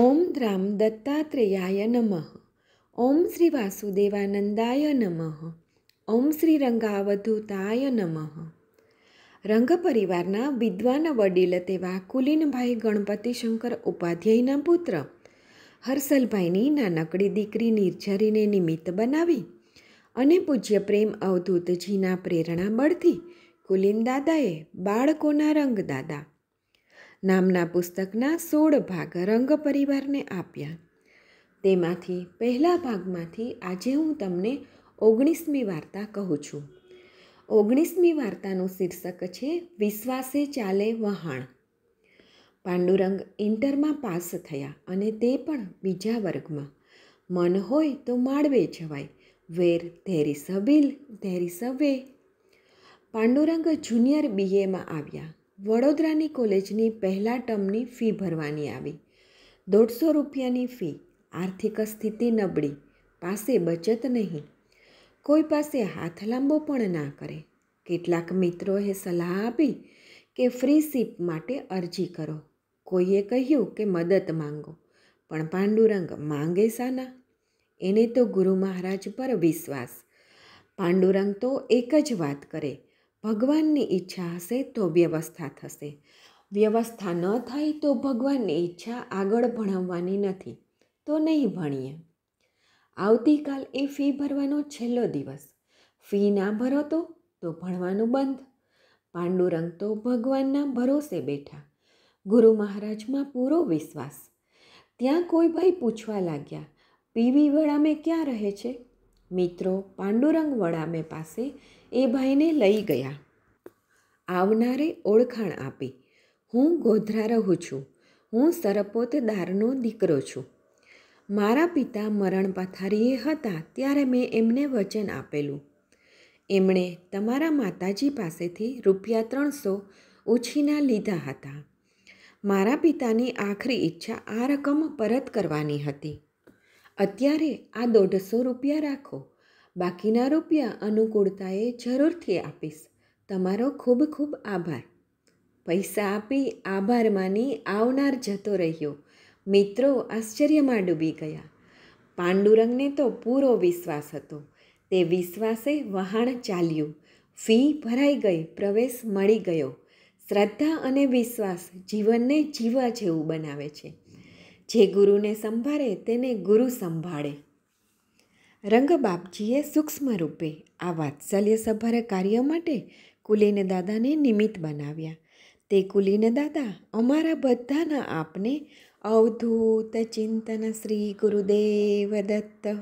ઓમ દ્રામ દત્તાત્રેયાય નમઃ ઓમ શ્રી વાસુદેવાનંદાય નમઃ ઓમ શ્રી રંગાવધૂતાય નમઃ રંગ પરિવારના વિદ્વાન વડીલ તેવા કુલીનભાઈ ગણપતિશંકર ઉપાધ્યાયના પુત્ર હર્ષલભાઈની નાનકડી દીકરી નિર્જરીને નિમિત્ત બનાવી અને પૂજ્ય પ્રેમ અવધૂતજીના પ્રેરણા બળથી કુલીન દાદાએ બાળકોના રંગ દાદા નામના પુસ્તકના સોળ ભાગ રંગ પરિવારને આપ્યા તેમાંથી પહેલા ભાગમાંથી આજે હું તમને ઓગણીસમી વાર્તા કહું છું ઓગણીસમી વાર્તાનું શીર્ષક છે વિશ્વાસે ચાલે વહાણ પાંડુરંગ ઇન્ટરમાં પાસ થયા અને તે પણ બીજા વર્ગમાં મન હોય તો માળવે જવાય where there is a will there is a way Pandurang junior બીએમાં આવ્યા વડોદરાની કોલેજની પહેલાં ટર્મની ફી ભરવાની આવી દોઢસો રૂપિયાની ફી આર્થિક સ્થિતિ નબળી પાસે બચત નહીં કોઈ પાસે હાથ લાંબો પણ ના કરે કેટલાક મિત્રોએ સલાહ આપી કે ફ્રી સીપ માટે અરજી કરો કોઈએ કહ્યું કે મદદ માંગો પણ પાંડુરંગ માંગે સાના એને તો ગુરુ મહારાજ પર વિશ્વાસ પાંડુરંગ તો એક જ વાત કરે ભગવાનની ઈચ્છા હશે તો વ્યવસ્થા થશે વ્યવસ્થા ન થાય તો ભગવાનની ઈચ્છા આગળ ભણવવાની નથી તો નહીં ભણીએ આવતીકાલ એ ફી ભરવાનો છેલ્લો દિવસ ફી ના ભરો તો તો ભણવાનું બંધ પાંડુરંગ તો ભગવાનના ભરોસે બેઠા ગુરુ મહારાજમાં પૂરો વિશ્વાસ ત્યાં કોઈ ભાઈ પૂછવા લાગ્યા પીવી વડામે ક્યાં રહે છે મિત્રો પાંડુરંગ વડામે પાસે એ ભાઈને લઈ ગયા આવનારે ઓળખાણ આપી હું ગોધરા રહું છું હું સરપોતદારનો દીકરો છું મારા પિતા મરણ પથારીએ હતા ત્યારે મેં એમને વચન આપેલું એમણે તમારા માતાજી પાસેથી રૂપિયા ત્રણસો ઓછીના લીધા હતા મારા પિતાની આખરી ઈચ્છા આ રકમ પરત કરવાની હતી અત્યારે આ દોઢસો રૂપિયા રાખો બાકીના રૂપિયા અનુકૂળતાએ જરૂરથી આપીશ તમારો ખૂબ ખૂબ આભાર પૈસા આપી આભાર માની આવનાર જતો રહ્યો મિત્રો આશ્ચર્યમાં ડૂબી ગયા પાંડુરંગને તો પૂરો વિશ્વાસ હતો તે વિશ્વાસે વહાણ ચાલ્યું ફી ભરાઈ ગઈ પ્રવેશ મળી ગયો શ્રદ્ધા અને વિશ્વાસ જીવનને જીવવા જેવું બનાવે છે જે ગુરુને સંભાળે તેને ગુરુ સંભાળે રંગબાપજીએ સૂક્ષ્મ રૂપે આ વાત્સલ્યસભર કાર્ય માટે કુલીન દાદાને નિમિત્ત બનાવ્યા તે કુલીન દાદા અમારા બધાના આપને અવધૂત ચિંતન શ્રી ગુરુદેવ દત્ત